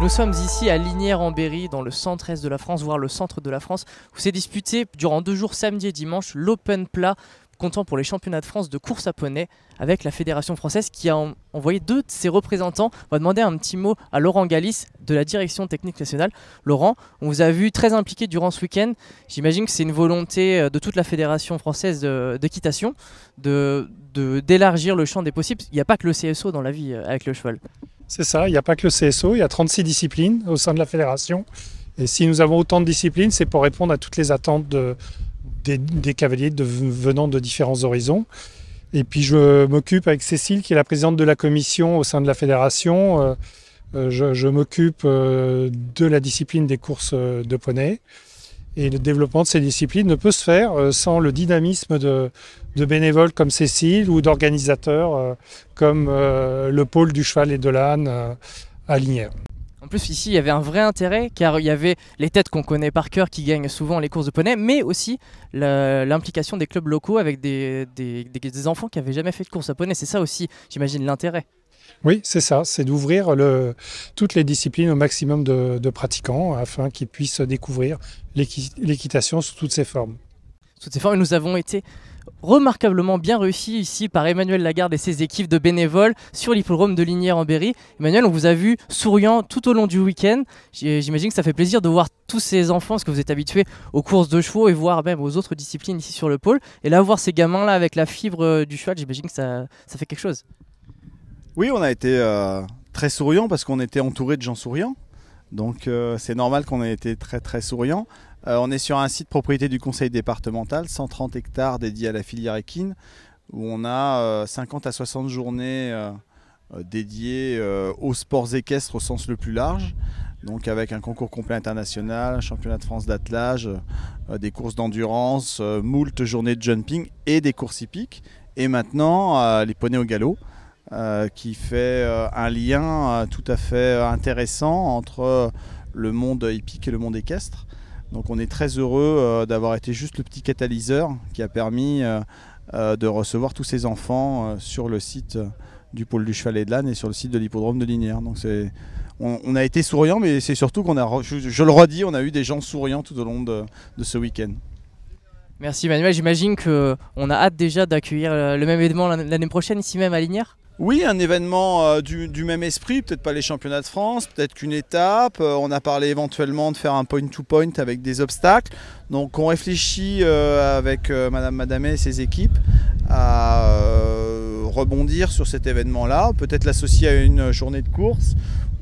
Nous sommes ici à lignières en berry dans le centre-est de la France, voire le centre de la France, où s'est disputé durant deux jours, samedi et dimanche, l'Open Plat, comptant pour les championnats de France de course à poney, avec la Fédération française qui a envoyé deux de ses représentants. On va demander un petit mot à Laurent Galis de la Direction Technique Nationale. Laurent, on vous a vu très impliqué durant ce week-end. J'imagine que c'est une volonté euh, de toute la Fédération française euh, d'équitation de, d'élargir le champ des possibles. Il n'y a pas que le CSO dans la vie euh, avec le cheval. C'est ça, il n'y a pas que le CSO, il y a 36 disciplines au sein de la fédération. Et si nous avons autant de disciplines, c'est pour répondre à toutes les attentes des, cavaliers venant de différents horizons. Et puis je m'occupe avec Cécile, qui est la présidente de la commission au sein de la fédération. Euh, euh, je, m'occupe euh, de la discipline des courses de poney. Et le développement de ces disciplines ne peut se faire euh, sans le dynamisme de, de bénévoles comme Cécile ou d'organisateurs euh, comme euh, le pôle du cheval et de l'âne à Lignières. En plus, ici, il y avait un vrai intérêt car il y avait les têtes qu'on connaît par cœur qui gagnent souvent les courses de poney, mais aussi l'implication des clubs locaux avec des, des enfants qui n'avaient jamais fait de course à poney. C'est ça aussi, j'imagine, l'intérêt. Oui, c'est ça, c'est d'ouvrir le, toutes les disciplines au maximum de, pratiquants afin qu'ils puissent découvrir l'équitation sous toutes ses formes. Sous toutes ses formes, nous avons été remarquablement bien réussis ici par Emmanuel Lagarde et ses équipes de bénévoles sur l'hippodrome de Lignières en Berry. Emmanuel, on vous a vu souriant tout au long du week-end. J'imagine que ça fait plaisir de voir tous ces enfants, parce que vous êtes habitués aux courses de chevaux et voir même aux autres disciplines ici sur le pôle. Et là, voir ces gamins-là avec la fibre euh, du cheval, j'imagine que ça fait quelque chose. Oui, on a été euh, très souriant parce qu'on était entouré de gens souriants. Donc euh, c'est normal qu'on ait été très très souriant. Euh, on est sur un site propriété du conseil départemental, 130 hectares dédiés à la filière équine, où on a 50 à 60 journées dédiées aux sports équestres au sens le plus large. Donc avec un concours complet international, championnat de France d'attelage, des courses d'endurance, moult journées de jumping et des courses hippiques. Et maintenant les poneys au galop. Euh, qui fait euh, un lien euh, tout à fait intéressant entre le monde hippique et le monde équestre. Donc on est très heureux d'avoir été juste le petit catalyseur qui a permis de recevoir tous ces enfants sur le site du pôle du cheval de l'âne et sur le site de l'hippodrome de Linière. Donc on, a été souriant, mais c'est surtout qu'on a, je, le redis, on a eu des gens souriants tout au long de, ce week-end. Merci Manuel, j'imagine qu'on a hâte déjà d'accueillir le même événement l'année prochaine, ici même à Linière. Oui, un événement euh, du, même esprit, peut-être pas les championnats de France, peut-être qu'une étape. Euh, on a parlé éventuellement de faire un point-to-point avec des obstacles. Donc on réfléchit euh, avec Madame Madame et ses équipes à rebondir sur cet événement-là, peut-être l'associer à une journée de course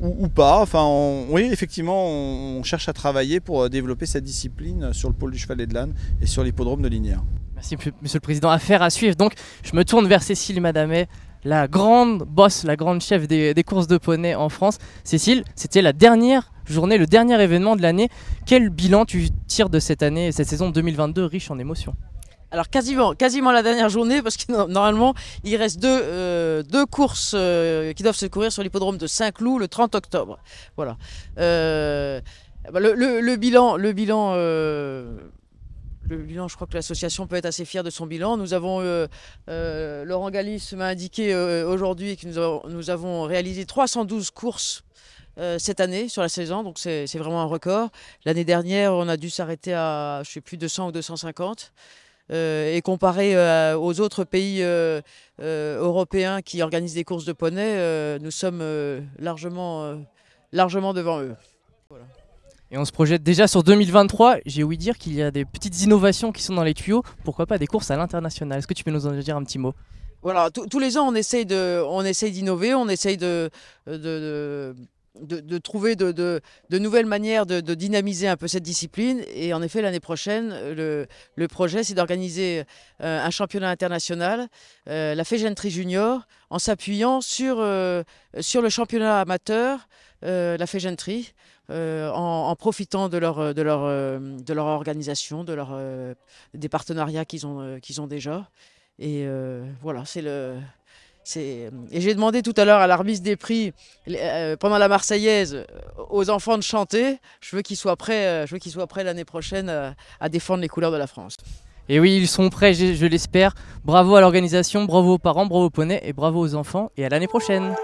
ou, pas. Enfin, oui, effectivement, on, cherche à travailler pour développer cette discipline sur le pôle du chevalet de l'âne et sur l'hippodrome de Linière. Merci, Monsieur le Président. Affaire à suivre. Donc, je me tourne vers Cécile Madame la grande boss, la grande chef des, courses de poney en France. Cécile, c'était la dernière journée, le dernier événement de l'année. Quel bilan tu tires de cette année, cette saison 2022 riche en émotions alors quasiment, quasiment la dernière journée parce que normalement il reste deux, euh, deux courses euh, qui doivent se courir sur l'hippodrome de Saint-Cloud le 30 octobre. Voilà. Euh, bah, le, bilan, le bilan le bilan, je crois que l'association peut être assez fière de son bilan. Nous avons, euh, euh, Laurent Galis m'a indiqué euh, aujourd'hui que nous, avons réalisé 312 courses cette année sur la saison, donc c'est vraiment un record. L'année dernière, on a dû s'arrêter à, je sais plus, 200 ou 250. et comparé aux autres pays européens qui organisent des courses de poney, nous sommes largement, largement devant eux. Et on se projette déjà sur 2023. J'ai ouï dire qu'il y a des petites innovations qui sont dans les tuyaux. Pourquoi pas des courses à l'international Est-ce que tu peux nous en dire un petit mot voilà, tous les ans, on essaye d'innover, on essaye de, euh, trouver de, nouvelles manières de, dynamiser un peu cette discipline. Et en effet, l'année prochaine, le, projet, c'est d'organiser euh, un championnat international, euh, la Fégentry Junior, en s'appuyant sur le championnat amateur euh, la Fégenterie, euh, en, profitant euh, de leur, organisation, de leur, des partenariats qu'ils ont, déjà. Et voilà, c'est le. Et j'ai demandé tout à l'heure à l'arbitre des prix, pendant la Marseillaise, aux enfants de chanter. Je veux qu'ils soient prêts, je veux qu'ils soient prêts l'année prochaine à, défendre les couleurs de la France. Et oui, ils sont prêts, je, je l'espère. Bravo à l'organisation, bravo aux parents, bravo aux poneys et bravo aux enfants. Et à l'année prochaine.